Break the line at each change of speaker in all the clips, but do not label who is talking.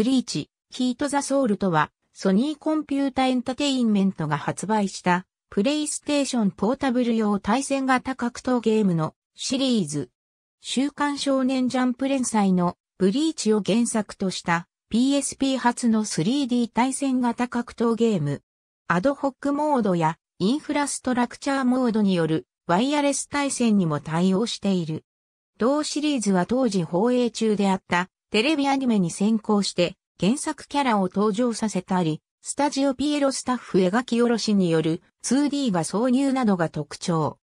ブリーチ、ヒートザソウルとは、ソニーコンピュータエンタテインメントが発売した、プレイステーションポータブル用対戦型格闘ゲームのシリーズ。週刊少年ジャンプ連載のブリーチを原作とした PSP 初の 3D 対戦型格闘ゲーム。アドホックモードやインフラストラクチャーモードによるワイヤレス対戦にも対応している。同シリーズは当時放映中であったテレビアニメに先行して原作キャラを登場させたり、スタジオピエロスタッフ描き下ろしによる 2D が挿入などが特徴。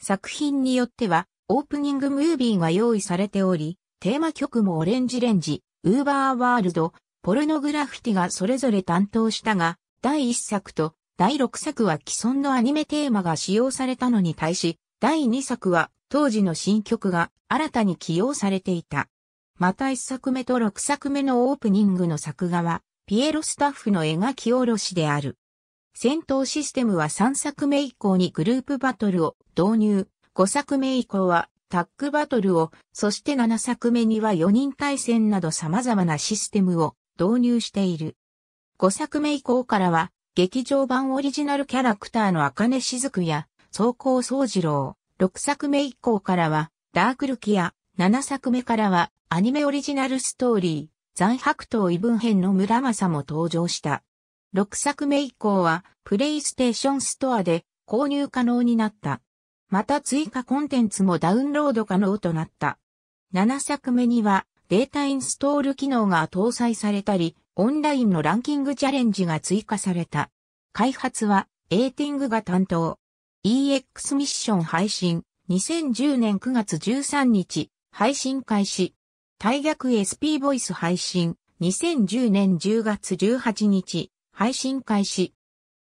作品によってはオープニングムービーが用意されており、テーマ曲もオレンジレンジ、ウーバーワールド、ポルノグラフィティがそれぞれ担当したが、第1作と第6作は既存のアニメテーマが使用されたのに対し、第2作は当時の新曲が新たに起用されていた。また一作目と六作目のオープニングの作画は、ピエロスタッフの描き下ろしである。戦闘システムは3作目以降にグループバトルを導入、5作目以降はタッグバトルを、そして7作目には4人対戦など様々なシステムを導入している。5作目以降からは、劇場版オリジナルキャラクターの根雫や、走行総二郎。6作目以降からは、ダークルキア、7作目からはアニメオリジナルストーリー、残白刀異文編の村正も登場した。6作目以降はプレイステーションストアで購入可能になった。また追加コンテンツもダウンロード可能となった。7作目にはデータインストール機能が搭載されたり、オンラインのランキングチャレンジが追加された。開発はエーティングが担当。EX ミッション配信2010年9月13日配信開始。大逆 SP ボイス配信。2010年10月18日。配信開始。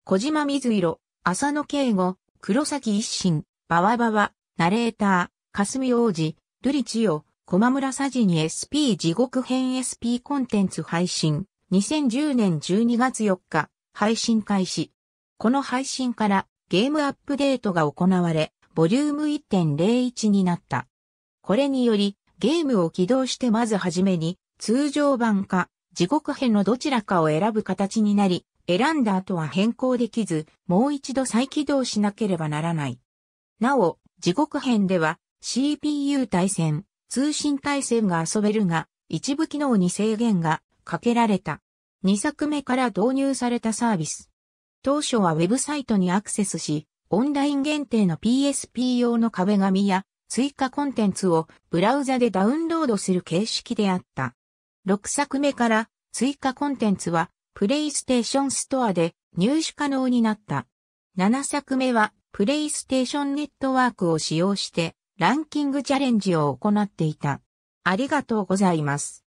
小島水色、浅野敬吾、黒崎一心、ばわばわ、ナレーター、霞王子、瑠璃千代、駒村サジに SP 地獄編 SP コンテンツ配信。2010年12月4日。配信開始。この配信からゲームアップデートが行われ、ボリューム1.01になった。これにより、ゲームを起動してまずはじめに、通常版か、地獄編のどちらかを選ぶ形になり、選んだ後は変更できず、もう一度再起動しなければならない。なお、地獄編では、CPU 対戦、通信対戦が遊べるが、一部機能に制限がかけられた。2作目から導入されたサービス。当初はウェブサイトにアクセスし、オンライン限定の PSP 用の壁紙や追加コンテンツをブラウザでダウンロードする形式であった。6作目から追加コンテンツはプレイステーションストアで入手可能になった。7作目はプレイステーションネットワークを使用してランキングチャレンジを行っていた。ありがとうございます。